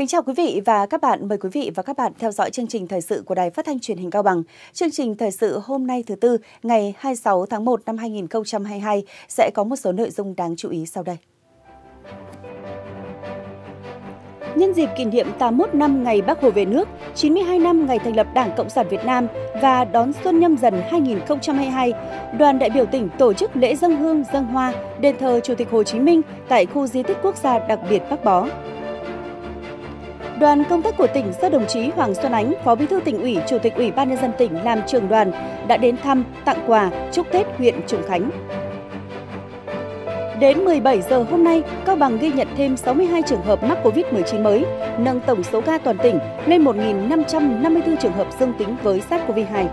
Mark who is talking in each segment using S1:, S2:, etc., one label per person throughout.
S1: Kính chào quý vị và các bạn. Mời quý vị và các bạn theo dõi chương trình thời sự của Đài Phát thanh Truyền hình Cao Bằng. Chương trình thời sự hôm nay thứ tư, ngày 26 tháng 1 năm 2022 sẽ có một số nội dung đáng chú ý sau đây. Nhân dịp kỷ niệm 81 năm ngày Bác Hồ về nước, 92 năm ngày thành lập Đảng Cộng sản Việt Nam và đón xuân nhâm dần 2022, đoàn đại biểu tỉnh tổ chức lễ dân hương dân hoa đền thờ Chủ tịch Hồ Chí Minh tại khu di tích quốc gia đặc biệt Bắc Bó. Đoàn công tác của tỉnh do đồng chí Hoàng Xuân Ánh, Phó Bí thư tỉnh ủy, Chủ tịch Ủy ban nhân dân tỉnh làm trưởng đoàn đã đến thăm, tặng quà, chúc Tết huyện Trùng Khánh. Đến 17 giờ hôm nay, Cao Bằng ghi nhận thêm 62 trường hợp mắc COVID-19 mới, nâng tổng số ca toàn tỉnh lên 1.554 trường hợp dương tính với SARS-CoV-2.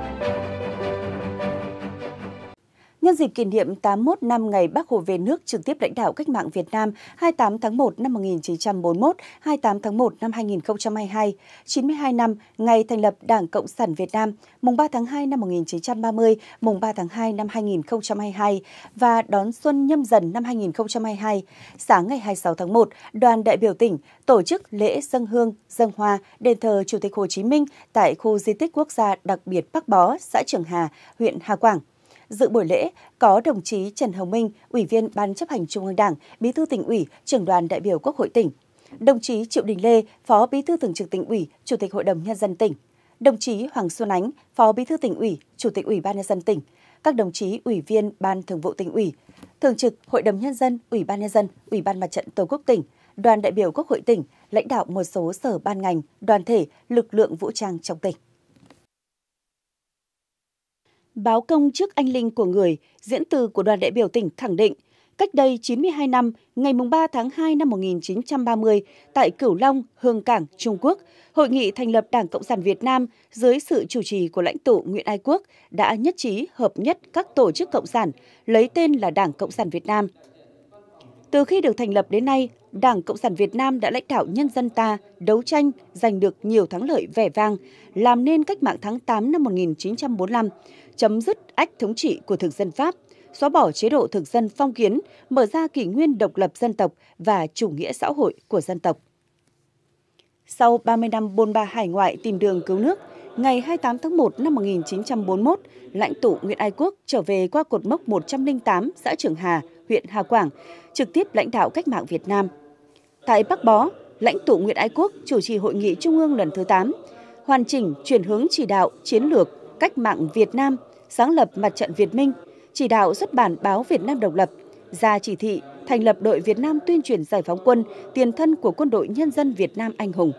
S1: Nhân dịp kỷ niệm 81 năm ngày Bác Hồ về nước trực tiếp lãnh đạo cách mạng Việt Nam 28 tháng 1 năm 1941, 28 tháng 1 năm 2022, 92 năm ngày thành lập Đảng Cộng sản Việt Nam, mùng 3 tháng 2 năm 1930, mùng 3 tháng 2 năm 2022 và đón xuân nhâm dần năm 2022, sáng ngày 26 tháng 1, đoàn đại biểu tỉnh tổ chức lễ dân hương, dân hoa đền thờ Chủ tịch Hồ Chí Minh tại khu di tích quốc gia đặc biệt Bắc Bó, xã Trường Hà, huyện Hà Quảng. Dự buổi lễ có đồng chí Trần Hồng Minh, Ủy viên Ban chấp hành Trung ương Đảng, Bí thư tỉnh ủy, trưởng đoàn đại biểu Quốc hội tỉnh. Đồng chí Triệu Đình Lê, Phó Bí thư Thường trực tỉnh ủy, Chủ tịch Hội đồng Nhân dân tỉnh. Đồng chí Hoàng Xuân Ánh, Phó Bí thư tỉnh ủy, Chủ tịch Ủy ban Nhân dân tỉnh. Các đồng chí Ủy viên Ban Thường vụ tỉnh ủy, Thường trực Hội đồng Nhân dân, Ủy ban Nhân dân, Ủy ban Mặt trận Tổ quốc tỉnh, đoàn đại biểu Quốc hội tỉnh, lãnh đạo một số sở ban ngành, đoàn thể, lực lượng vũ trang trong tỉnh. Báo công trước anh linh của người, diễn từ của đoàn đại biểu tỉnh khẳng định, cách đây 92 năm, ngày 3 tháng 2 năm 1930, tại Cửu Long, Hương Cảng, Trung Quốc, Hội nghị thành lập Đảng Cộng sản Việt Nam dưới sự chủ trì của lãnh tụ Nguyễn Ái Quốc đã nhất trí hợp nhất các tổ chức cộng sản, lấy tên là Đảng Cộng sản Việt Nam – từ khi được thành lập đến nay, Đảng Cộng sản Việt Nam đã lãnh đạo nhân dân ta đấu tranh giành được nhiều thắng lợi vẻ vang, làm nên cách mạng tháng 8 năm 1945, chấm dứt ách thống trị của thực dân Pháp, xóa bỏ chế độ thực dân phong kiến, mở ra kỷ nguyên độc lập dân tộc và chủ nghĩa xã hội của dân tộc. Sau 30 năm bôn ba hải ngoại tìm đường cứu nước, ngày 28 tháng 1 năm 1941, lãnh tụ Nguyễn Ái Quốc trở về qua cột mốc 108 xã Trường Hà, huyện Hà Quảng, trực tiếp lãnh đạo cách mạng Việt Nam. Tại Bắc Bó, lãnh tụ Nguyễn Ái Quốc chủ trì hội nghị Trung ương lần thứ 8, hoàn chỉnh chuyển hướng chỉ đạo chiến lược cách mạng Việt Nam, sáng lập mặt trận Việt Minh, chỉ đạo xuất bản báo Việt Nam độc lập, ra chỉ thị thành lập đội Việt Nam tuyên truyền giải phóng quân, tiền thân của quân đội nhân dân Việt Nam anh hùng.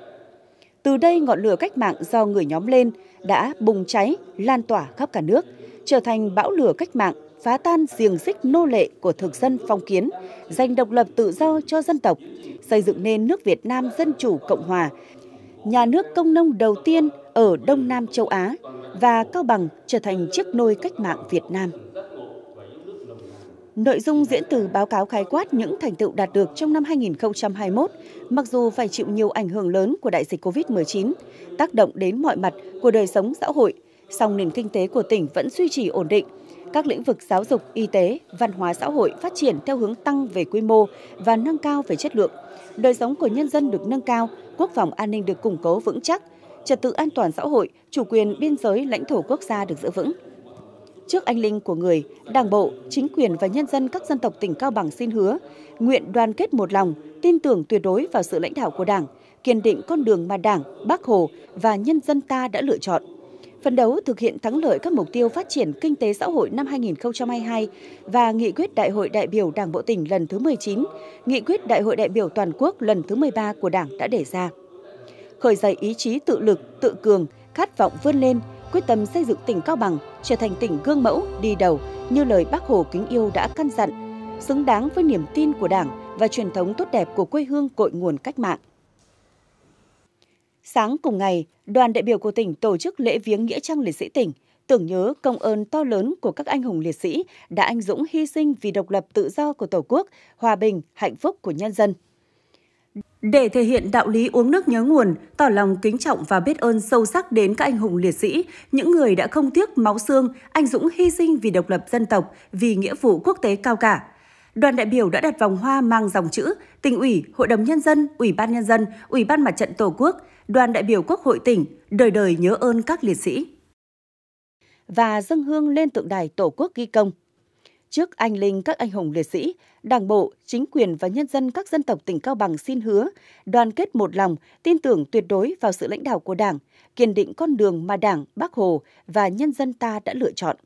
S1: Từ đây ngọn lửa cách mạng do người nhóm lên đã bùng cháy, lan tỏa khắp cả nước, trở thành bão lửa cách mạng phá tan giềng xích nô lệ của thực dân phong kiến, giành độc lập tự do cho dân tộc, xây dựng nên nước Việt Nam Dân Chủ Cộng Hòa, nhà nước công nông đầu tiên ở Đông Nam châu Á và Cao Bằng trở thành chiếc nôi cách mạng Việt Nam. Nội dung diễn từ báo cáo khái quát những thành tựu đạt được trong năm 2021, mặc dù phải chịu nhiều ảnh hưởng lớn của đại dịch COVID-19, tác động đến mọi mặt của đời sống xã hội, song nền kinh tế của tỉnh vẫn duy trì ổn định, các lĩnh vực giáo dục, y tế, văn hóa xã hội phát triển theo hướng tăng về quy mô và nâng cao về chất lượng. Đời sống của nhân dân được nâng cao, quốc phòng an ninh được củng cố vững chắc, trật tự an toàn xã hội, chủ quyền biên giới lãnh thổ quốc gia được giữ vững. Trước anh linh của người, Đảng bộ, chính quyền và nhân dân các dân tộc tỉnh Cao Bằng xin hứa, nguyện đoàn kết một lòng, tin tưởng tuyệt đối vào sự lãnh đạo của Đảng, kiên định con đường mà Đảng, Bác Hồ và nhân dân ta đã lựa chọn phấn đấu thực hiện thắng lợi các mục tiêu phát triển kinh tế xã hội năm 2022 và nghị quyết Đại hội đại biểu Đảng bộ tỉnh lần thứ 19, nghị quyết Đại hội đại biểu toàn quốc lần thứ 13 của Đảng đã đề ra. Khởi dậy ý chí tự lực, tự cường, khát vọng vươn lên, quyết tâm xây dựng tỉnh Cao Bằng trở thành tỉnh gương mẫu đi đầu như lời Bác Hồ kính yêu đã căn dặn, xứng đáng với niềm tin của Đảng và truyền thống tốt đẹp của quê hương cội nguồn cách mạng. Sáng cùng ngày, đoàn đại biểu của tỉnh tổ chức lễ viếng nghĩa trang liệt sĩ tỉnh, tưởng nhớ công ơn to lớn của các anh hùng liệt sĩ đã anh dũng hy sinh vì độc lập tự do của Tổ quốc, hòa bình, hạnh phúc của nhân dân. Để thể hiện đạo lý uống nước nhớ nguồn, tỏ lòng kính trọng và biết ơn sâu sắc đến các anh hùng liệt sĩ, những người đã không tiếc máu xương, anh dũng hy sinh vì độc lập dân tộc, vì nghĩa vụ quốc tế cao cả. Đoàn đại biểu đã đặt vòng hoa mang dòng chữ Tỉnh ủy, Hội đồng Nhân dân, Ủy ban Nhân dân, Ủy ban Mặt trận Tổ quốc – đoàn đại biểu Quốc hội tỉnh đời đời nhớ ơn các liệt sĩ. Và dâng hương lên tượng đài Tổ quốc ghi công. Trước anh linh các anh hùng liệt sĩ, Đảng bộ, chính quyền và nhân dân các dân tộc tỉnh Cao Bằng xin hứa đoàn kết một lòng, tin tưởng tuyệt đối vào sự lãnh đạo của Đảng, kiên định con đường mà Đảng, Bác Hồ và nhân dân ta đã lựa chọn.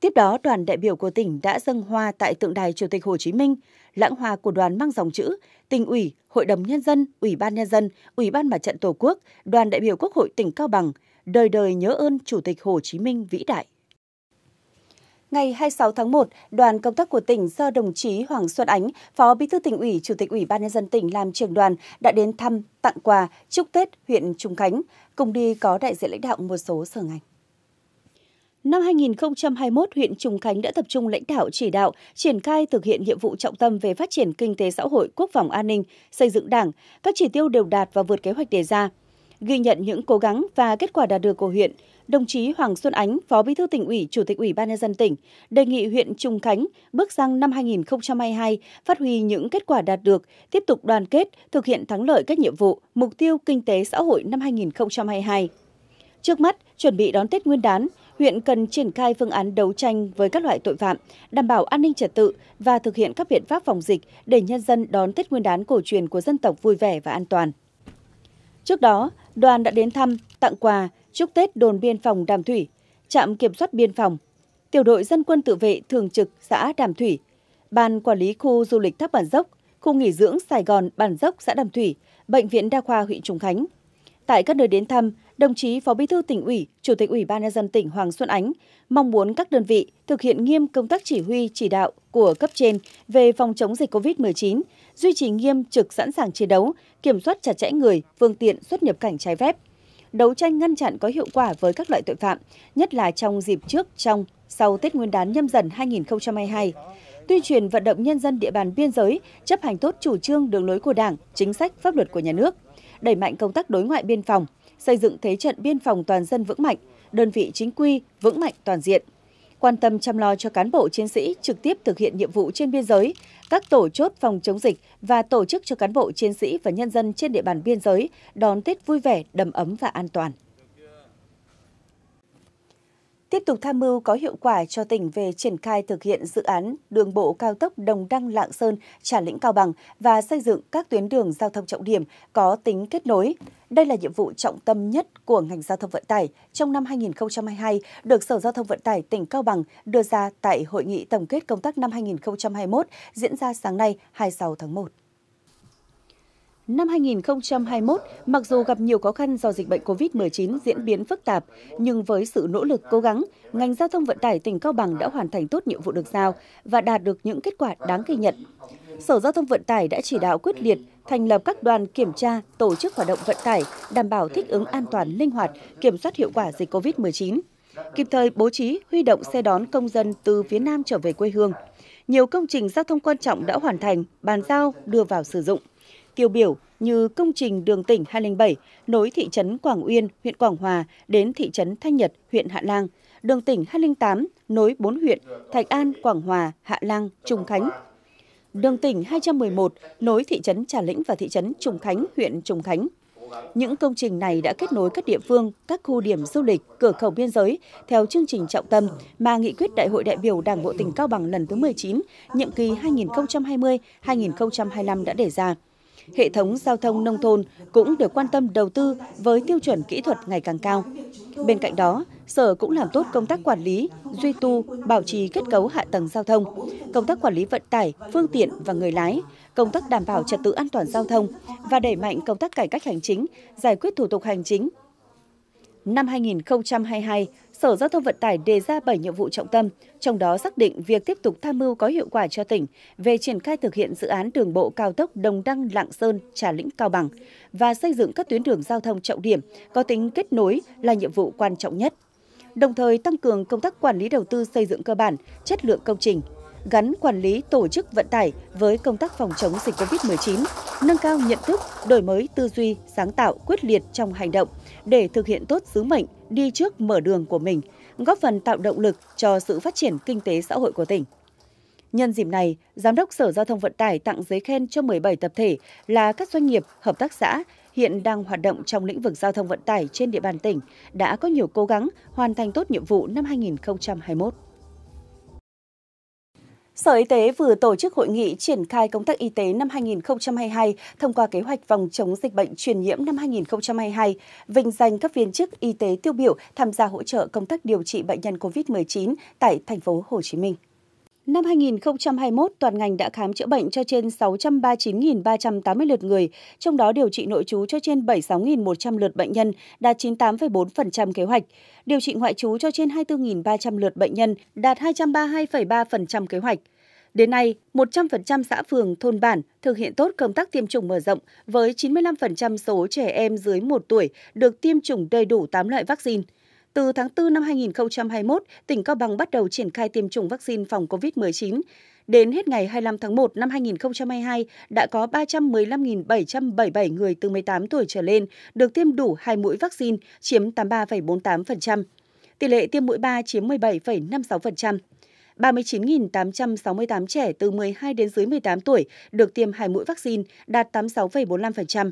S1: Tiếp đó, đoàn đại biểu của tỉnh đã dâng hoa tại tượng đài Chủ tịch Hồ Chí Minh, lãng hoa của đoàn mang dòng chữ Tỉnh ủy, Hội đồng Nhân dân, Ủy ban Nhân dân, Ủy ban Mặt trận Tổ quốc, Đoàn đại biểu Quốc hội tỉnh Cao Bằng, đời đời nhớ ơn Chủ tịch Hồ Chí Minh vĩ đại. Ngày 26 tháng 1, đoàn công tác của tỉnh do đồng chí Hoàng Xuân Ánh, Phó Bí thư tỉnh ủy, Chủ tịch Ủy ban nhân dân tỉnh làm trưởng đoàn đã đến thăm, tặng quà, chúc Tết huyện Trung Khánh. Cùng đi có đại diện lãnh đạo một số sở ngành. Năm 2021, huyện Trùng Khánh đã tập trung lãnh đạo chỉ đạo, triển khai thực hiện nhiệm vụ trọng tâm về phát triển kinh tế xã hội, quốc phòng an ninh, xây dựng Đảng. Các chỉ tiêu đều đạt và vượt kế hoạch đề ra. Ghi nhận những cố gắng và kết quả đạt được của huyện, đồng chí Hoàng Xuân Ánh, Phó Bí thư tỉnh ủy, Chủ tịch Ủy ban nhân dân tỉnh, đề nghị huyện Trùng Khánh bước sang năm 2022 phát huy những kết quả đạt được, tiếp tục đoàn kết, thực hiện thắng lợi các nhiệm vụ, mục tiêu kinh tế xã hội năm 2022. Trước mắt, chuẩn bị đón Tết Nguyên đán, huyện cần triển khai phương án đấu tranh với các loại tội phạm, đảm bảo an ninh trật tự và thực hiện các biện pháp phòng dịch để nhân dân đón Tết Nguyên đán cổ truyền của dân tộc vui vẻ và an toàn. Trước đó, đoàn đã đến thăm, tặng quà, chúc Tết đồn biên phòng Đàm Thủy, trạm kiểm soát biên phòng, tiểu đội dân quân tự vệ thường trực xã Đàm Thủy, ban quản lý khu du lịch Thác Bản Dốc, khu nghỉ dưỡng Sài Gòn Bản Dốc xã Đàm Thủy, bệnh viện đa khoa huyện Trùng Khánh. Tại các nơi đến thăm, đồng chí Phó Bí thư tỉnh ủy, Chủ tịch Ủy ban nhân dân tỉnh Hoàng Xuân Ánh mong muốn các đơn vị thực hiện nghiêm công tác chỉ huy, chỉ đạo của cấp trên về phòng chống dịch COVID-19, duy trì nghiêm trực sẵn sàng chiến đấu, kiểm soát chặt chẽ người, phương tiện xuất nhập cảnh trái phép, đấu tranh ngăn chặn có hiệu quả với các loại tội phạm, nhất là trong dịp trước, trong, sau Tết Nguyên đán nhâm dần 2022 tuyên truyền vận động nhân dân địa bàn biên giới chấp hành tốt chủ trương đường lối của Đảng, chính sách pháp luật của nhà nước, đẩy mạnh công tác đối ngoại biên phòng, xây dựng thế trận biên phòng toàn dân vững mạnh, đơn vị chính quy vững mạnh toàn diện. Quan tâm chăm lo cho cán bộ chiến sĩ trực tiếp thực hiện nhiệm vụ trên biên giới, các tổ chốt phòng chống dịch và tổ chức cho cán bộ chiến sĩ và nhân dân trên địa bàn biên giới đón Tết vui vẻ, đầm ấm và an toàn tiếp tục tham mưu có hiệu quả cho tỉnh về triển khai thực hiện dự án đường bộ cao tốc Đồng Đăng Lạng Sơn, Trà Lĩnh Cao Bằng và xây dựng các tuyến đường giao thông trọng điểm có tính kết nối. Đây là nhiệm vụ trọng tâm nhất của ngành giao thông vận tải trong năm 2022 được Sở Giao thông Vận tải tỉnh Cao Bằng đưa ra tại hội nghị tổng kết công tác năm 2021 diễn ra sáng nay 26 tháng 1. Năm 2021, mặc dù gặp nhiều khó khăn do dịch bệnh COVID-19 diễn biến phức tạp, nhưng với sự nỗ lực cố gắng, ngành giao thông vận tải tỉnh Cao Bằng đã hoàn thành tốt nhiệm vụ được giao và đạt được những kết quả đáng ghi nhận. Sở Giao thông Vận tải đã chỉ đạo quyết liệt thành lập các đoàn kiểm tra, tổ chức hoạt động vận tải, đảm bảo thích ứng an toàn, linh hoạt, kiểm soát hiệu quả dịch COVID-19 kịp thời bố trí huy động xe đón công dân từ phía Nam trở về quê hương. Nhiều công trình giao thông quan trọng đã hoàn thành, bàn giao, đưa vào sử dụng tiêu biểu như công trình đường tỉnh 207 nối thị trấn Quảng Uyên, huyện Quảng Hòa đến thị trấn Thanh Nhật, huyện Hạ Lang, đường tỉnh 208 nối 4 huyện Thạch An, Quảng Hòa, Hạ Lang, Trùng Khánh. Đường tỉnh 211 nối thị trấn Trà Lĩnh và thị trấn Trùng Khánh, huyện Trùng Khánh. Những công trình này đã kết nối các địa phương, các khu điểm du lịch, cửa khẩu biên giới theo chương trình trọng tâm mà nghị quyết Đại hội đại biểu Đảng bộ tỉnh Cao Bằng lần thứ 19, nhiệm kỳ 2020-2025 đã đề ra hệ thống giao thông nông thôn cũng được quan tâm đầu tư với tiêu chuẩn kỹ thuật ngày càng cao. Bên cạnh đó, Sở cũng làm tốt công tác quản lý, duy tu, bảo trì kết cấu hạ tầng giao thông, công tác quản lý vận tải, phương tiện và người lái, công tác đảm bảo trật tự an toàn giao thông và đẩy mạnh công tác cải cách hành chính, giải quyết thủ tục hành chính. Năm 2022, Sở Giao thông Vận tải đề ra 7 nhiệm vụ trọng tâm, trong đó xác định việc tiếp tục tham mưu có hiệu quả cho tỉnh về triển khai thực hiện dự án đường bộ cao tốc Đồng Đăng – Lạng Sơn – Trà Lĩnh – Cao Bằng và xây dựng các tuyến đường giao thông trọng điểm có tính kết nối là nhiệm vụ quan trọng nhất. Đồng thời tăng cường công tác quản lý đầu tư xây dựng cơ bản, chất lượng công trình, gắn quản lý tổ chức vận tải với công tác phòng chống dịch COVID-19, nâng cao nhận thức, đổi mới tư duy, sáng tạo, quyết liệt trong hành động để thực hiện tốt sứ mệnh đi trước mở đường của mình, góp phần tạo động lực cho sự phát triển kinh tế xã hội của tỉnh. Nhân dịp này, Giám đốc Sở Giao thông Vận tải tặng giấy khen cho 17 tập thể là các doanh nghiệp, hợp tác xã hiện đang hoạt động trong lĩnh vực giao thông vận tải trên địa bàn tỉnh đã có nhiều cố gắng hoàn thành tốt nhiệm vụ năm 2021. Sở Y tế vừa tổ chức hội nghị triển khai công tác y tế năm 2022 thông qua kế hoạch phòng chống dịch bệnh truyền nhiễm năm 2022, vinh danh các viên chức y tế tiêu biểu tham gia hỗ trợ công tác điều trị bệnh nhân COVID-19 tại thành phố Hồ Chí Minh. Năm 2021, toàn ngành đã khám chữa bệnh cho trên 639.380 lượt người, trong đó điều trị nội trú cho trên 76.100 lượt bệnh nhân, đạt 98,4% kế hoạch, điều trị ngoại trú cho trên 24.300 lượt bệnh nhân, đạt 232,3% kế hoạch. Đến nay, 100% xã phường, thôn bản thực hiện tốt công tác tiêm chủng mở rộng với 95% số trẻ em dưới 1 tuổi được tiêm chủng đầy đủ 8 loại vaccine. Từ tháng 4 năm 2021, tỉnh Cao Bằng bắt đầu triển khai tiêm chủng vaccine phòng COVID-19. Đến hết ngày 25 tháng 1 năm 2022, đã có 315.777 người từ 18 tuổi trở lên được tiêm đủ 2 mũi vaccine, chiếm 83,48%. Tỷ lệ tiêm mũi 3 chiếm 17,56%. 39.868 trẻ từ 12 đến dưới 18 tuổi được tiêm hai mũi vaccine, đạt 86,45%.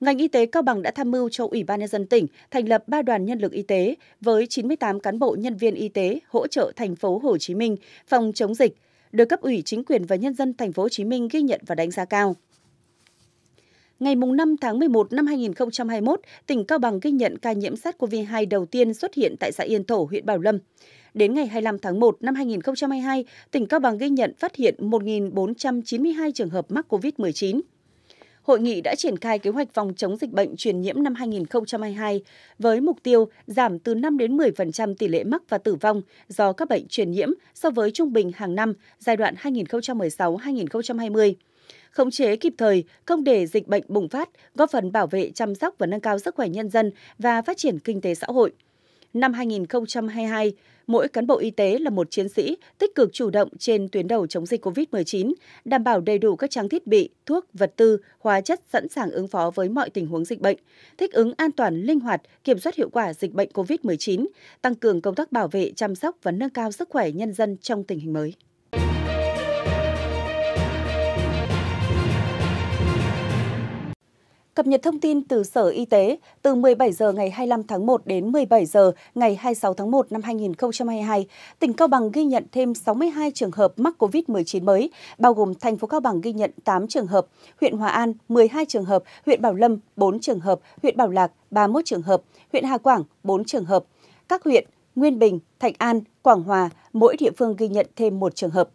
S1: Ngành y tế Cao Bằng đã tham mưu cho Ủy ban nhân dân tỉnh thành lập 3 đoàn nhân lực y tế với 98 cán bộ nhân viên y tế hỗ trợ thành phố Hồ Chí Minh phòng chống dịch, được cấp ủy chính quyền và nhân dân thành phố Hồ Chí Minh ghi nhận và đánh giá cao. Ngày 5 tháng 11 năm 2021, tỉnh Cao Bằng ghi nhận ca nhiễm SARS-CoV-2 đầu tiên xuất hiện tại xã Yên Thổ, huyện Bảo Lâm. Đến ngày 25 tháng 1 năm 2022, tỉnh Cao Bằng ghi nhận phát hiện 1.492 trường hợp mắc COVID-19 hội nghị đã triển khai kế hoạch phòng chống dịch bệnh truyền nhiễm năm 2022 với mục tiêu giảm từ 5 đến 10% tỷ lệ mắc và tử vong do các bệnh truyền nhiễm so với trung bình hàng năm giai đoạn 2016-2020 khống chế kịp thời, không để dịch bệnh bùng phát, góp phần bảo vệ chăm sóc và nâng cao sức khỏe nhân dân và phát triển kinh tế xã hội. Năm 2022, mỗi cán bộ y tế là một chiến sĩ tích cực chủ động trên tuyến đầu chống dịch COVID-19, đảm bảo đầy đủ các trang thiết bị, thuốc, vật tư, hóa chất sẵn sàng ứng phó với mọi tình huống dịch bệnh, thích ứng an toàn, linh hoạt, kiểm soát hiệu quả dịch bệnh COVID-19, tăng cường công tác bảo vệ, chăm sóc và nâng cao sức khỏe nhân dân trong tình hình mới. Cập nhật thông tin từ Sở Y tế, từ 17 giờ ngày 25 tháng 1 đến 17 giờ ngày 26 tháng 1 năm 2022, tỉnh Cao Bằng ghi nhận thêm 62 trường hợp mắc COVID-19 mới, bao gồm thành phố Cao Bằng ghi nhận 8 trường hợp, huyện Hòa An 12 trường hợp, huyện Bảo Lâm 4 trường hợp, huyện Bảo Lạc 31 trường hợp, huyện Hà Quảng 4 trường hợp. Các huyện Nguyên Bình, Thạch An, Quảng Hòa, mỗi địa phương ghi nhận thêm 1 trường hợp.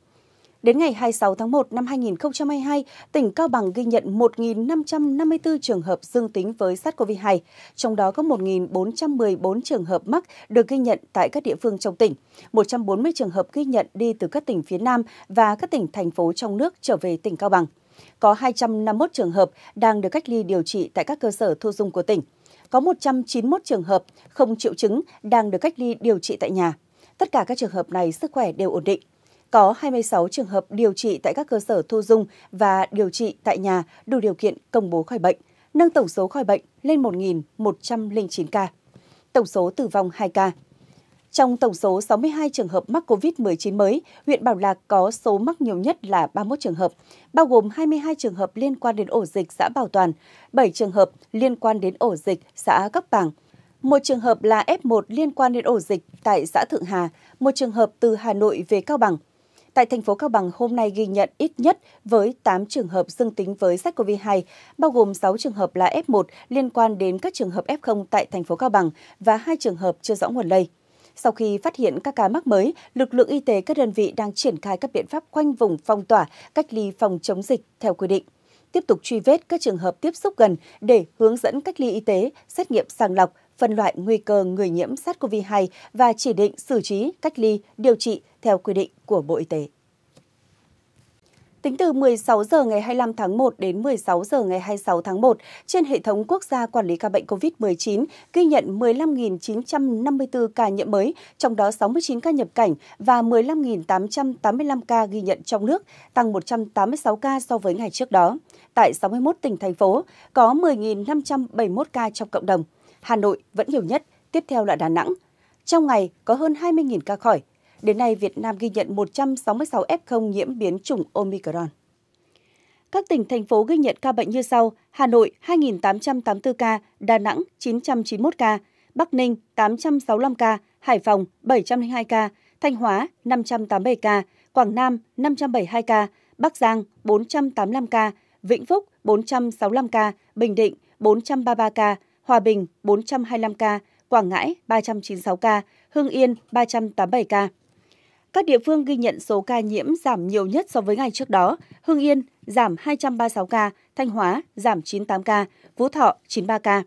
S1: Đến ngày 26 tháng 1 năm 2022, tỉnh Cao Bằng ghi nhận 1.554 trường hợp dương tính với SARS-CoV-2, trong đó có 1.414 trường hợp mắc được ghi nhận tại các địa phương trong tỉnh, 140 trường hợp ghi nhận đi từ các tỉnh phía Nam và các tỉnh, thành phố trong nước trở về tỉnh Cao Bằng. Có 251 trường hợp đang được cách ly điều trị tại các cơ sở thu dung của tỉnh. Có 191 trường hợp không triệu chứng đang được cách ly điều trị tại nhà. Tất cả các trường hợp này sức khỏe đều ổn định có 26 trường hợp điều trị tại các cơ sở thu dung và điều trị tại nhà đủ điều kiện công bố khỏi bệnh, nâng tổng số khỏi bệnh lên 1.109 ca. Tổng số tử vong 2 ca. Trong tổng số 62 trường hợp mắc COVID-19 mới, huyện Bảo Lạc có số mắc nhiều nhất là 31 trường hợp, bao gồm 22 trường hợp liên quan đến ổ dịch xã Bảo Toàn, 7 trường hợp liên quan đến ổ dịch xã Cấp Bảng, một trường hợp là F1 liên quan đến ổ dịch tại xã Thượng Hà, một trường hợp từ Hà Nội về Cao Bằng, Tại thành phố Cao Bằng hôm nay ghi nhận ít nhất với 8 trường hợp dương tính với SARS-CoV-2, bao gồm 6 trường hợp là F1 liên quan đến các trường hợp F0 tại thành phố Cao Bằng và 2 trường hợp chưa rõ nguồn lây. Sau khi phát hiện các ca mắc mới, lực lượng y tế các đơn vị đang triển khai các biện pháp khoanh vùng phong tỏa, cách ly phòng chống dịch theo quy định. Tiếp tục truy vết các trường hợp tiếp xúc gần để hướng dẫn cách ly y tế, xét nghiệm sàng lọc, phân loại nguy cơ người nhiễm SARS-CoV-2 và chỉ định xử trí, cách ly, điều trị theo quy định của Bộ Y tế. Tính từ 16 giờ ngày 25 tháng 1 đến 16 giờ ngày 26 tháng 1, trên hệ thống quốc gia quản lý ca bệnh COVID-19 ghi nhận 15.954 ca nhiễm mới, trong đó 69 ca nhập cảnh và 15.885 ca ghi nhận trong nước, tăng 186 ca so với ngày trước đó. Tại 61 tỉnh thành phố, có 10.571 ca trong cộng đồng. Hà Nội vẫn nhiều nhất, tiếp theo là Đà Nẵng. Trong ngày có hơn 20.000 ca khỏi. Đến nay, Việt Nam ghi nhận 166 F0 nhiễm biến chủng Omicron. Các tỉnh, thành phố ghi nhận ca bệnh như sau. Hà Nội 2.884 ca, Đà Nẵng 991 ca, Bắc Ninh 865 ca, Hải Phòng 702 ca, Thanh Hóa 587 ca, Quảng Nam 572 ca, Bắc Giang 485 ca, Vĩnh Phúc 465 ca, Bình Định 433 ca, Hòa Bình 425 ca, Quảng Ngãi 396 ca, Hưng Yên 387 ca. Các địa phương ghi nhận số ca nhiễm giảm nhiều nhất so với ngày trước đó. Hưng Yên giảm 236 ca, Thanh Hóa giảm 98 ca, Phú Thọ 93 ca.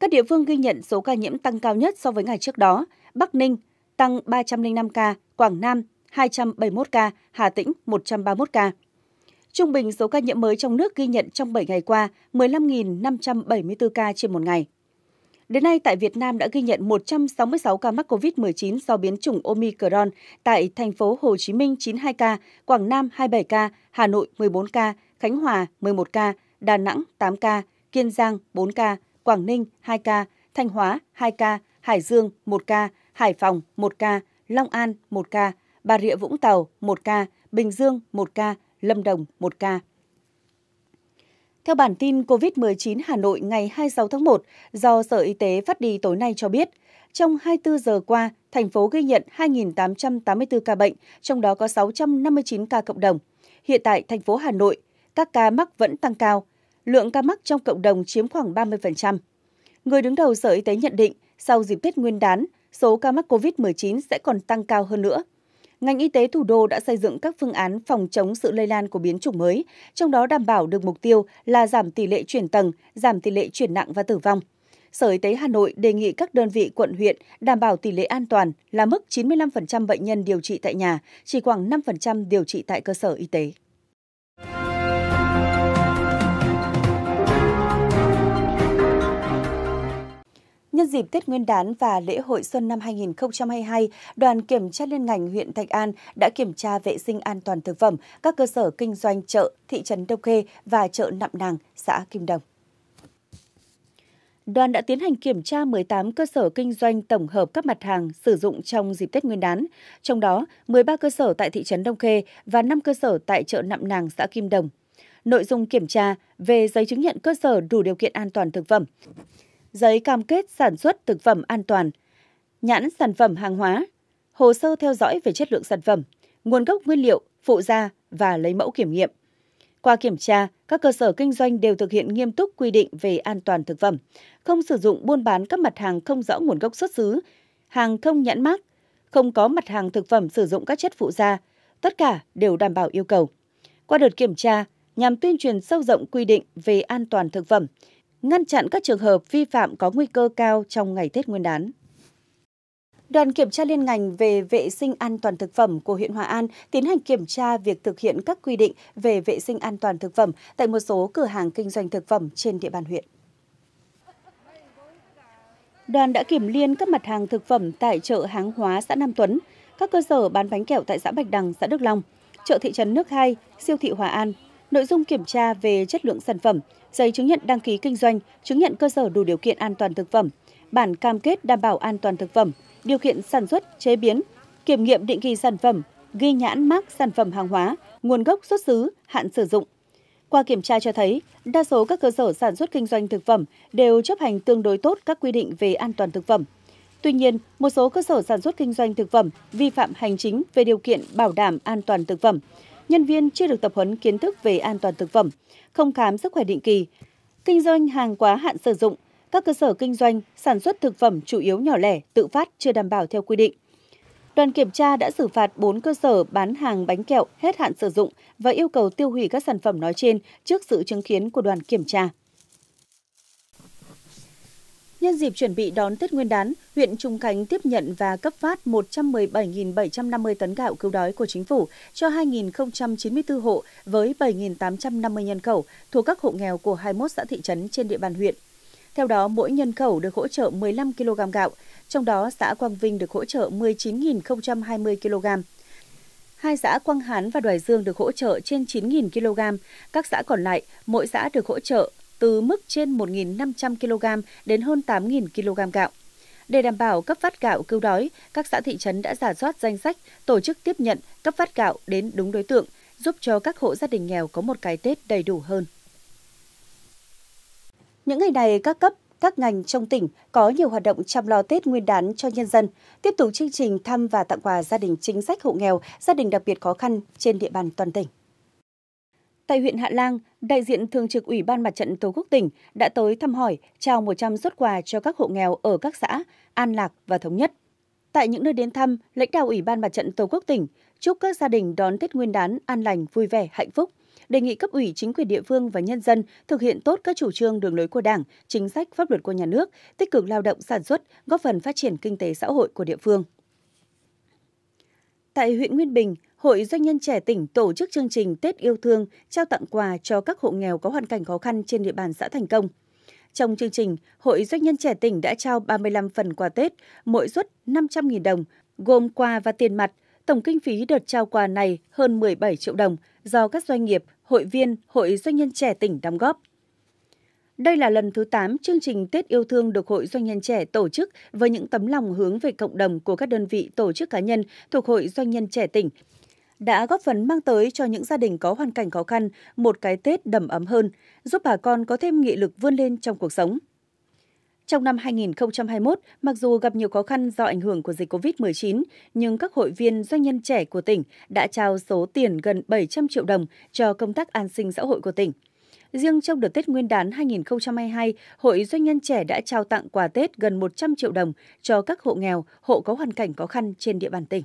S1: Các địa phương ghi nhận số ca nhiễm tăng cao nhất so với ngày trước đó. Bắc Ninh tăng 305 ca, Quảng Nam 271 ca, Hà Tĩnh 131 ca. Trung bình số ca nhiễm mới trong nước ghi nhận trong 7 ngày qua 15.574 ca trên một ngày. Đến nay, tại Việt Nam đã ghi nhận 166 ca mắc COVID-19 do biến chủng Omicron tại thành phố Hồ Chí Minh 92 ca, Quảng Nam 27 ca, Hà Nội 14 ca, Khánh Hòa 11 ca, Đà Nẵng 8 ca, Kiên Giang 4 ca, Quảng Ninh 2 ca, Thanh Hóa 2 ca, Hải Dương 1 ca, Hải Phòng 1 ca, Long An 1 ca, Bà Rịa Vũng Tàu 1 ca, Bình Dương 1 ca, Lâm Đồng 1 ca. Theo bản tin COVID-19 Hà Nội ngày 26 tháng 1 do Sở Y tế phát đi tối nay cho biết, trong 24 giờ qua, thành phố ghi nhận 2.884 ca bệnh, trong đó có 659 ca cộng đồng. Hiện tại, thành phố Hà Nội, các ca mắc vẫn tăng cao. Lượng ca mắc trong cộng đồng chiếm khoảng 30%. Người đứng đầu Sở Y tế nhận định, sau dịp Tết Nguyên đán, số ca mắc COVID-19 sẽ còn tăng cao hơn nữa – ngành y tế thủ đô đã xây dựng các phương án phòng chống sự lây lan của biến chủng mới, trong đó đảm bảo được mục tiêu là giảm tỷ lệ chuyển tầng, giảm tỷ lệ chuyển nặng và tử vong. Sở Y tế Hà Nội đề nghị các đơn vị quận huyện đảm bảo tỷ lệ an toàn là mức 95% bệnh nhân điều trị tại nhà, chỉ khoảng 5% điều trị tại cơ sở y tế. dịp Tết Nguyên đán và lễ hội xuân năm 2022, đoàn kiểm tra liên ngành huyện Thạch An đã kiểm tra vệ sinh an toàn thực phẩm các cơ sở kinh doanh chợ, thị trấn Đông Khê và chợ Nậm Nàng, xã Kim Đồng đoàn đã tiến hành kiểm tra 18 cơ sở kinh doanh tổng hợp các mặt hàng sử dụng trong dịp Tết Nguyên đán, trong đó 13 cơ sở tại thị trấn Đông Khê và 5 cơ sở tại chợ Nậm Nàng, xã Kim Đồng. Nội dung kiểm tra về giấy chứng nhận cơ sở đủ điều kiện an toàn thực phẩm giấy cam kết sản xuất thực phẩm an toàn, nhãn sản phẩm hàng hóa, hồ sơ theo dõi về chất lượng sản phẩm, nguồn gốc nguyên liệu, phụ gia và lấy mẫu kiểm nghiệm. Qua kiểm tra, các cơ sở kinh doanh đều thực hiện nghiêm túc quy định về an toàn thực phẩm, không sử dụng buôn bán các mặt hàng không rõ nguồn gốc xuất xứ, hàng không nhãn mát, không có mặt hàng thực phẩm sử dụng các chất phụ gia, tất cả đều đảm bảo yêu cầu. Qua đợt kiểm tra, nhằm tuyên truyền sâu rộng quy định về an toàn thực phẩm, ngăn chặn các trường hợp vi phạm có nguy cơ cao trong ngày Tết Nguyên đán. Đoàn kiểm tra liên ngành về vệ sinh an toàn thực phẩm của huyện Hòa An tiến hành kiểm tra việc thực hiện các quy định về vệ sinh an toàn thực phẩm tại một số cửa hàng kinh doanh thực phẩm trên địa bàn huyện. Đoàn đã kiểm liên các mặt hàng thực phẩm tại chợ hàng hóa xã Nam Tuấn, các cơ sở bán bánh kẹo tại xã Bạch Đằng, xã Đức Long, chợ thị trấn Nước Hai, siêu thị Hòa An. Nội dung kiểm tra về chất lượng sản phẩm, giấy chứng nhận đăng ký kinh doanh, chứng nhận cơ sở đủ điều kiện an toàn thực phẩm, bản cam kết đảm bảo an toàn thực phẩm, điều kiện sản xuất, chế biến, kiểm nghiệm định kỳ sản phẩm, ghi nhãn mác sản phẩm hàng hóa, nguồn gốc xuất xứ, hạn sử dụng. Qua kiểm tra cho thấy, đa số các cơ sở sản xuất kinh doanh thực phẩm đều chấp hành tương đối tốt các quy định về an toàn thực phẩm. Tuy nhiên, một số cơ sở sản xuất kinh doanh thực phẩm vi phạm hành chính về điều kiện bảo đảm an toàn thực phẩm, nhân viên chưa được tập huấn kiến thức về an toàn thực phẩm, không khám sức khỏe định kỳ, kinh doanh hàng quá hạn sử dụng, các cơ sở kinh doanh sản xuất thực phẩm chủ yếu nhỏ lẻ, tự phát chưa đảm bảo theo quy định. Đoàn kiểm tra đã xử phạt 4 cơ sở bán hàng bánh kẹo hết hạn sử dụng và yêu cầu tiêu hủy các sản phẩm nói trên trước sự chứng kiến của đoàn kiểm tra. Nhân dịp chuẩn bị đón Tết Nguyên đán, huyện Trung Khánh tiếp nhận và cấp phát 117.750 tấn gạo cứu đói của chính phủ cho 2.094 hộ với 7.850 nhân khẩu thuộc các hộ nghèo của 21 xã thị trấn trên địa bàn huyện. Theo đó, mỗi nhân khẩu được hỗ trợ 15 kg gạo, trong đó xã Quang Vinh được hỗ trợ 19.020 kg. Hai xã Quang Hán và Đoài Dương được hỗ trợ trên 9.000 kg, các xã còn lại mỗi xã được hỗ trợ từ mức trên 1.500 kg đến hơn 8.000 kg gạo. Để đảm bảo cấp phát gạo cứu đói, các xã thị trấn đã giả soát danh sách, tổ chức tiếp nhận, cấp phát gạo đến đúng đối tượng, giúp cho các hộ gia đình nghèo có một cái Tết đầy đủ hơn. Những ngày này, các cấp, các ngành trong tỉnh có nhiều hoạt động chăm lo Tết Nguyên đán cho nhân dân, tiếp tục chương trình thăm và tặng quà gia đình chính sách hộ nghèo, gia đình đặc biệt khó khăn trên địa bàn toàn tỉnh. Tại huyện Hạ Lang, đại diện Thường trực Ủy ban Mặt trận Tổ quốc tỉnh đã tới thăm hỏi, trao 100 xuất quà cho các hộ nghèo ở các xã An Lạc và Thống Nhất. Tại những nơi đến thăm, lãnh đạo Ủy ban Mặt trận Tổ quốc tỉnh chúc các gia đình đón Tết Nguyên đán an lành, vui vẻ, hạnh phúc đề nghị cấp ủy chính quyền địa phương và nhân dân thực hiện tốt các chủ trương đường lối của Đảng, chính sách pháp luật của nhà nước, tích cực lao động sản xuất, góp phần phát triển kinh tế xã hội của địa phương. Tại huyện Nguyên Bình, Hội Doanh nhân trẻ tỉnh tổ chức chương trình Tết yêu thương trao tặng quà cho các hộ nghèo có hoàn cảnh khó khăn trên địa bàn xã Thành Công. Trong chương trình, Hội Doanh nhân trẻ tỉnh đã trao 35 phần quà Tết, mỗi suất 500.000 đồng, gồm quà và tiền mặt. Tổng kinh phí đợt trao quà này hơn 17 triệu đồng do các doanh nghiệp, hội viên, Hội Doanh nhân trẻ tỉnh đóng góp. Đây là lần thứ 8 chương trình Tết yêu thương được Hội Doanh nhân trẻ tổ chức với những tấm lòng hướng về cộng đồng của các đơn vị tổ chức cá nhân thuộc Hội Doanh nhân trẻ tỉnh đã góp phần mang tới cho những gia đình có hoàn cảnh khó khăn một cái Tết đầm ấm hơn, giúp bà con có thêm nghị lực vươn lên trong cuộc sống. Trong năm 2021, mặc dù gặp nhiều khó khăn do ảnh hưởng của dịch COVID-19, nhưng các hội viên doanh nhân trẻ của tỉnh đã trao số tiền gần 700 triệu đồng cho công tác an sinh xã hội của tỉnh – Riêng trong đợt Tết Nguyên đán 2022, Hội Doanh nhân trẻ đã trao tặng quà Tết gần 100 triệu đồng cho các hộ nghèo, hộ có hoàn cảnh khó khăn trên địa bàn tỉnh.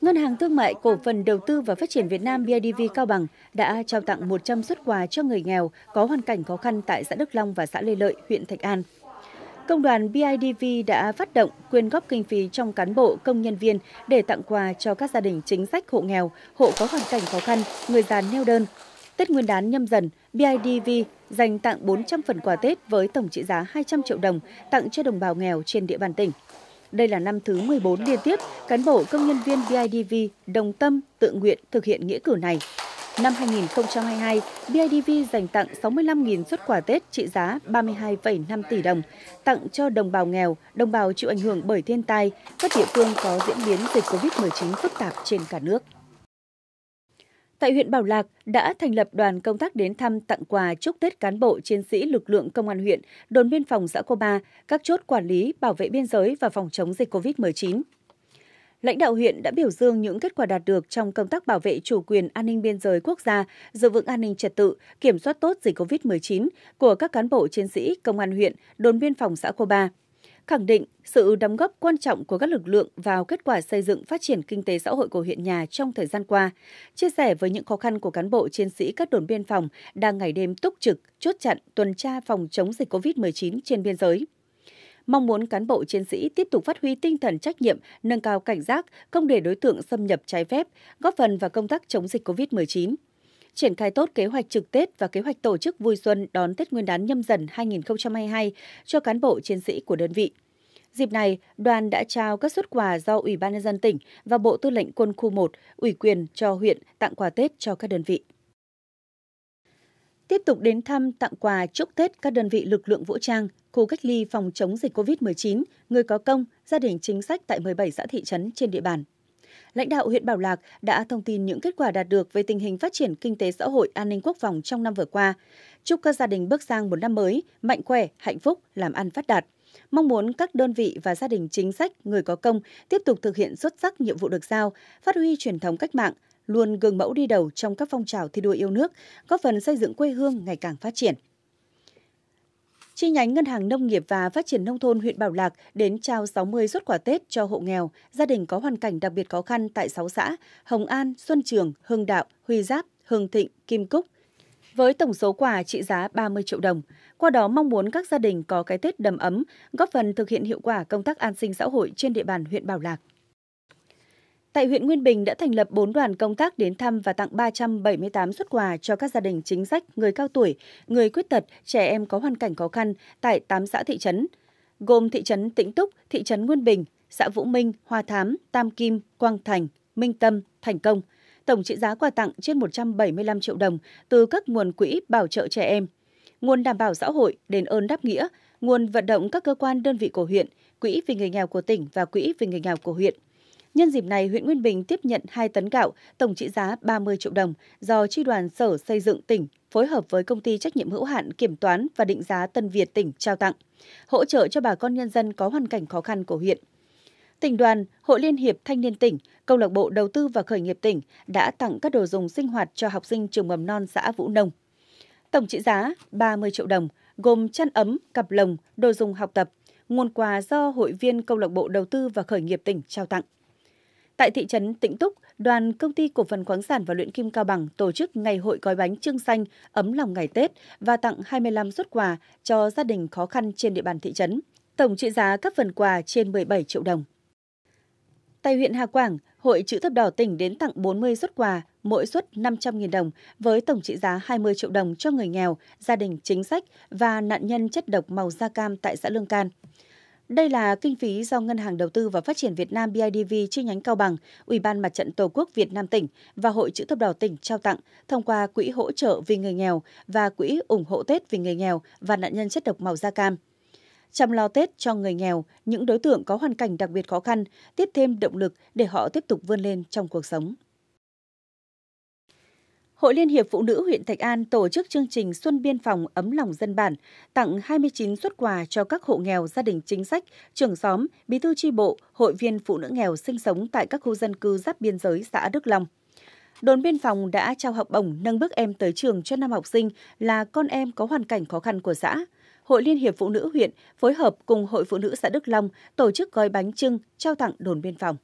S1: Ngân hàng Thương mại Cổ phần Đầu tư và Phát triển Việt Nam BIDV Cao Bằng đã trao tặng 100 xuất quà cho người nghèo có hoàn cảnh khó khăn tại xã Đức Long và xã Lê Lợi, huyện Thạch An. Công đoàn BIDV đã phát động quyên góp kinh phí trong cán bộ, công nhân viên để tặng quà cho các gia đình chính sách hộ nghèo, hộ có hoàn cảnh khó khăn, người già neo đơn. Tết Nguyên đán nhâm dần, BIDV dành tặng 400 phần quà Tết với tổng trị giá 200 triệu đồng tặng cho đồng bào nghèo trên địa bàn tỉnh. Đây là năm thứ 14 liên tiếp, cán bộ công nhân viên BIDV đồng tâm, tự nguyện thực hiện nghĩa cử này. Năm 2022, BIDV dành tặng 65.000 xuất quà Tết trị giá 32,5 tỷ đồng, tặng cho đồng bào nghèo, đồng bào chịu ảnh hưởng bởi thiên tai, các địa phương có diễn biến dịch COVID-19 phức tạp trên cả nước. Tại huyện Bảo Lạc đã thành lập đoàn công tác đến thăm tặng quà chúc Tết cán bộ chiến sĩ lực lượng công an huyện, đồn biên phòng xã Cô Ba, các chốt quản lý, bảo vệ biên giới và phòng chống dịch COVID-19 lãnh đạo huyện đã biểu dương những kết quả đạt được trong công tác bảo vệ chủ quyền an ninh biên giới quốc gia, giữ vững an ninh trật tự, kiểm soát tốt dịch COVID-19 của các cán bộ chiến sĩ, công an huyện, đồn biên phòng xã Cô Ba. Khẳng định sự đóng góp quan trọng của các lực lượng vào kết quả xây dựng phát triển kinh tế xã hội của huyện nhà trong thời gian qua, chia sẻ với những khó khăn của cán bộ chiến sĩ các đồn biên phòng đang ngày đêm túc trực, chốt chặn, tuần tra phòng chống dịch COVID-19 trên biên giới mong muốn cán bộ chiến sĩ tiếp tục phát huy tinh thần trách nhiệm, nâng cao cảnh giác, không để đối tượng xâm nhập trái phép, góp phần vào công tác chống dịch COVID-19 triển khai tốt kế hoạch trực Tết và kế hoạch tổ chức vui xuân đón Tết Nguyên đán nhâm dần 2022 cho cán bộ chiến sĩ của đơn vị. Dịp này, đoàn đã trao các xuất quà do Ủy ban nhân dân tỉnh và Bộ Tư lệnh Quân khu 1 ủy quyền cho huyện tặng quà Tết cho các đơn vị tiếp tục đến thăm tặng quà chúc Tết các đơn vị lực lượng vũ trang, khu cách ly phòng chống dịch COVID-19, người có công, gia đình chính sách tại 17 xã thị trấn trên địa bàn. Lãnh đạo huyện Bảo Lạc đã thông tin những kết quả đạt được về tình hình phát triển kinh tế xã hội, an ninh quốc phòng trong năm vừa qua. Chúc các gia đình bước sang một năm mới, mạnh khỏe, hạnh phúc, làm ăn phát đạt. Mong muốn các đơn vị và gia đình chính sách, người có công tiếp tục thực hiện xuất sắc nhiệm vụ được giao, phát huy truyền thống cách mạng, luôn gương mẫu đi đầu trong các phong trào thi đua yêu nước, góp phần xây dựng quê hương ngày càng phát triển. Chi nhánh Ngân hàng Nông nghiệp và Phát triển Nông thôn huyện Bảo Lạc đến trao 60 xuất quà Tết cho hộ nghèo, gia đình có hoàn cảnh đặc biệt khó khăn tại 6 xã Hồng An, Xuân Trường, Hưng Đạo, Huy Giáp, Hưng Thịnh, Kim Cúc, với tổng số quà trị giá 30 triệu đồng. Qua đó mong muốn các gia đình có cái Tết đầm ấm, góp phần thực hiện hiệu quả công tác an sinh xã hội trên địa bàn huyện Bảo Lạc. Tại huyện Nguyên Bình đã thành lập 4 đoàn công tác đến thăm và tặng 378 xuất quà cho các gia đình chính sách, người cao tuổi, người khuyết tật, trẻ em có hoàn cảnh khó khăn tại 8 xã thị trấn, gồm thị trấn Tĩnh Túc, thị trấn Nguyên Bình, xã Vũ Minh, Hoa Thám, Tam Kim, Quang Thành, Minh Tâm, Thành Công. Tổng trị giá quà tặng trên 175 triệu đồng từ các nguồn quỹ bảo trợ trẻ em, nguồn đảm bảo xã hội, đền ơn đáp nghĩa, nguồn vận động các cơ quan đơn vị của huyện, quỹ vì người nghèo của tỉnh và quỹ vì người nghèo của huyện – Nhân dịp này, huyện Nguyên Bình tiếp nhận 2 tấn gạo, tổng trị giá 30 triệu đồng, do Tri đoàn Sở Xây dựng tỉnh phối hợp với công ty trách nhiệm hữu hạn kiểm toán và định giá Tân Việt tỉnh trao tặng, hỗ trợ cho bà con nhân dân có hoàn cảnh khó khăn của huyện. Tỉnh đoàn, Hội Liên hiệp Thanh niên tỉnh, Câu lạc bộ Đầu tư và Khởi nghiệp tỉnh đã tặng các đồ dùng sinh hoạt cho học sinh trường mầm non xã Vũ Nông. Tổng trị giá 30 triệu đồng, gồm chăn ấm, cặp lồng, đồ dùng học tập, nguồn quà do hội viên Câu lạc bộ Đầu tư và Khởi nghiệp tỉnh trao tặng. Tại thị trấn Tịnh Túc, đoàn công ty cổ phần khoáng sản và luyện kim Cao Bằng tổ chức ngày hội gói bánh trưng xanh ấm lòng ngày Tết và tặng 25 xuất quà cho gia đình khó khăn trên địa bàn thị trấn. Tổng trị giá các phần quà trên 17 triệu đồng. Tại huyện Hà Quảng, Hội Chữ Thập Đỏ tỉnh đến tặng 40 xuất quà, mỗi suất 500.000 đồng với tổng trị giá 20 triệu đồng cho người nghèo, gia đình chính sách và nạn nhân chất độc màu da cam tại xã Lương Can. Đây là kinh phí do Ngân hàng Đầu tư và Phát triển Việt Nam BIDV chi nhánh Cao Bằng, Ủy ban Mặt trận Tổ quốc Việt Nam tỉnh và Hội chữ thập đỏ tỉnh trao tặng thông qua Quỹ hỗ trợ vì người nghèo và Quỹ ủng hộ Tết vì người nghèo và nạn nhân chất độc màu da cam. Chăm lo Tết cho người nghèo, những đối tượng có hoàn cảnh đặc biệt khó khăn, tiếp thêm động lực để họ tiếp tục vươn lên trong cuộc sống. Hội Liên hiệp Phụ nữ huyện Thạch An tổ chức chương trình Xuân Biên phòng ấm lòng dân bản, tặng 29 xuất quà cho các hộ nghèo gia đình chính sách, trưởng xóm, bí thư tri bộ, hội viên phụ nữ nghèo sinh sống tại các khu dân cư giáp biên giới xã Đức Long. Đồn biên phòng đã trao học bổng nâng bước em tới trường cho năm học sinh là con em có hoàn cảnh khó khăn của xã. Hội Liên hiệp Phụ nữ huyện phối hợp cùng Hội Phụ nữ xã Đức Long tổ chức gói bánh trưng trao tặng đồn biên phòng.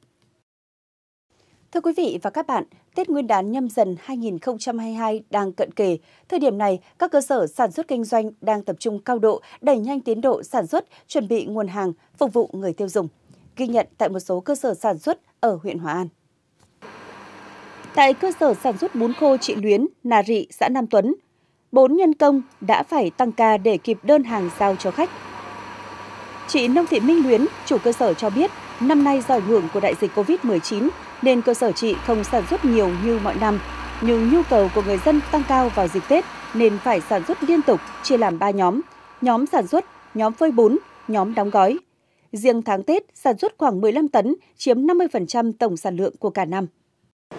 S1: Thưa quý vị và các bạn, Tết Nguyên đán nhâm dần 2022 đang cận kề. Thời điểm này, các cơ sở sản xuất kinh doanh đang tập trung cao độ đẩy nhanh tiến độ sản xuất, chuẩn bị nguồn hàng phục vụ người tiêu dùng. Ghi nhận tại một số cơ sở sản xuất ở huyện Hòa An. Tại cơ sở sản xuất bún khô chị Luyến, Nà Rị, xã Nam Tuấn, bốn nhân công đã phải tăng ca để kịp đơn hàng giao cho khách. Chị Nông Thị Minh Luyến, chủ cơ sở cho biết, năm nay do ảnh hưởng của đại dịch COVID-19, nên cơ sở chị không sản xuất nhiều như mọi năm. Nhưng nhu cầu của người dân tăng cao vào dịp Tết nên phải sản xuất liên tục, chia làm 3 nhóm. Nhóm sản xuất, nhóm phơi bún, nhóm đóng gói. Riêng tháng Tết, sản xuất khoảng 15 tấn, chiếm 50% tổng sản lượng của cả năm.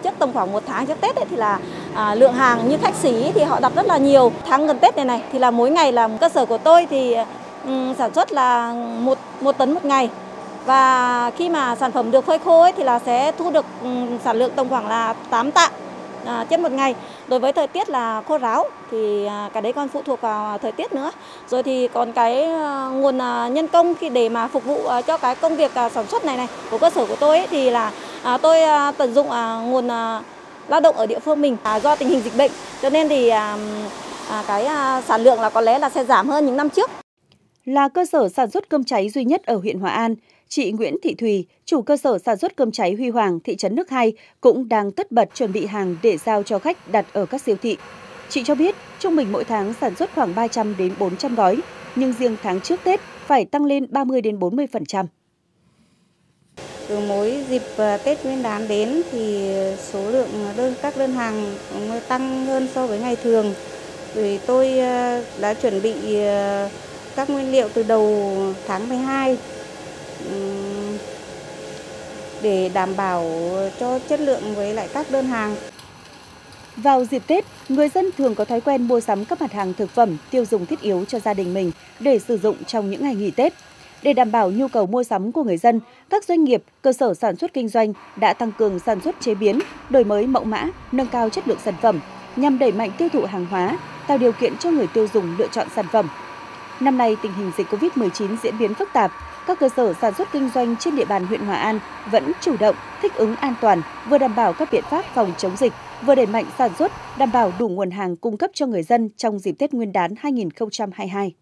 S1: Trước tầm khoảng một tháng trước Tết ấy thì là à, lượng hàng như khách sĩ thì họ đặt rất là nhiều. Tháng gần Tết này này thì là mỗi ngày là cơ sở của tôi thì um, sản xuất là một, một tấn một ngày và khi mà sản phẩm được phơi khô ấy, thì là sẽ thu được ừ, sản lượng tổng khoảng là 8 tạ à, trên một ngày đối với thời tiết là khô ráo thì à, cái đấy còn phụ thuộc vào thời tiết nữa rồi thì còn cái à, nguồn à, nhân công khi để mà phục vụ à, cho cái công việc sản xuất này này của cơ sở của tôi ấy, thì là à, tôi tận dụng à, nguồn à, lao động ở địa phương mình à, do tình hình dịch bệnh cho nên thì à, à, cái à, sản lượng là có lẽ là sẽ giảm hơn những năm trước là cơ sở sản xuất cơm cháy duy nhất ở huyện Hòa An chị Nguyễn Thị Thùy, chủ cơ sở sản xuất cơm cháy Huy Hoàng, thị trấn Nước Hai, cũng đang tất bật chuẩn bị hàng để giao cho khách đặt ở các siêu thị. Chị cho biết, trung bình mỗi tháng sản xuất khoảng 300 đến 400 gói, nhưng riêng tháng trước Tết phải tăng lên 30 đến 40%. Từ mỗi dịp ờ, Tết Nguyên đán đến thì số lượng đơn các đơn hàng tăng hơn so với ngày thường. Vì tôi ờ, đã chuẩn bị ờ, các nguyên liệu từ đầu tháng 12 để đảm bảo cho chất lượng với lại các đơn hàng. Vào dịp Tết, người dân thường có thói quen mua sắm các mặt hàng thực phẩm tiêu dùng thiết yếu cho gia đình mình để sử dụng trong những ngày nghỉ Tết. Để đảm bảo nhu cầu mua sắm của người dân, các doanh nghiệp, cơ sở sản xuất kinh doanh đã tăng cường sản xuất chế biến, đổi mới mẫu mã, nâng cao chất lượng sản phẩm nhằm đẩy mạnh tiêu thụ hàng hóa, tạo điều kiện cho người tiêu dùng lựa chọn sản phẩm. Năm nay, tình hình dịch COVID-19 diễn biến phức tạp, các cơ sở sản xuất kinh doanh trên địa bàn huyện Hòa An vẫn chủ động, thích ứng an toàn, vừa đảm bảo các biện pháp phòng chống dịch, vừa đẩy mạnh sản xuất, đảm bảo đủ nguồn hàng cung cấp cho người dân trong dịp Tết Nguyên đán 2022.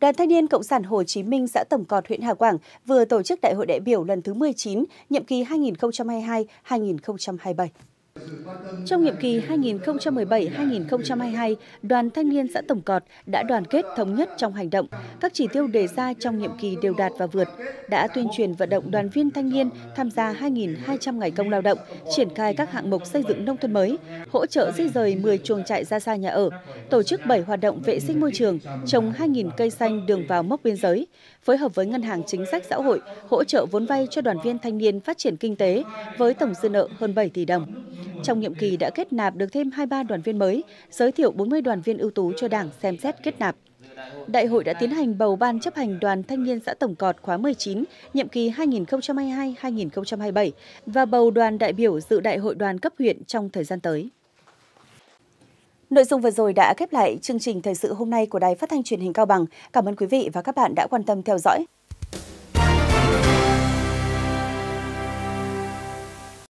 S1: Đoàn Thanh niên Cộng sản Hồ Chí Minh xã Tổng Cọt huyện Hà Quảng vừa tổ chức đại hội đại biểu lần thứ 19, nhiệm kỳ 2022-2027. Trong nhiệm kỳ 2017-2022, Đoàn Thanh niên xã Tổng Cọt đã đoàn kết thống nhất trong hành động. Các chỉ tiêu đề ra trong nhiệm kỳ đều đạt và vượt, đã tuyên truyền vận động đoàn viên thanh niên tham gia 2.200 ngày công lao động, triển khai các hạng mục xây dựng nông thôn mới, hỗ trợ di rời 10 chuồng trại ra xa nhà ở, tổ chức 7 hoạt động vệ sinh môi trường, trồng 2.000 cây xanh đường vào mốc biên giới, phối hợp với Ngân hàng Chính sách Xã hội hỗ trợ vốn vay cho đoàn viên thanh niên phát triển kinh tế với tổng dư nợ hơn 7 tỷ đồng. Trong nhiệm kỳ đã kết nạp được thêm 23 đoàn viên mới, giới thiệu 40 đoàn viên ưu tú cho Đảng xem xét kết nạp. Đại hội đã tiến hành bầu ban chấp hành Đoàn Thanh niên xã Tổng Cọt khóa 19, nhiệm kỳ 2022-2027 và bầu đoàn đại biểu dự đại hội đoàn cấp huyện trong thời gian tới. Nội dung vừa rồi đã khép lại chương trình thời sự hôm nay của Đài Phát thanh Truyền hình Cao Bằng. Cảm ơn quý vị và các bạn đã quan tâm theo dõi.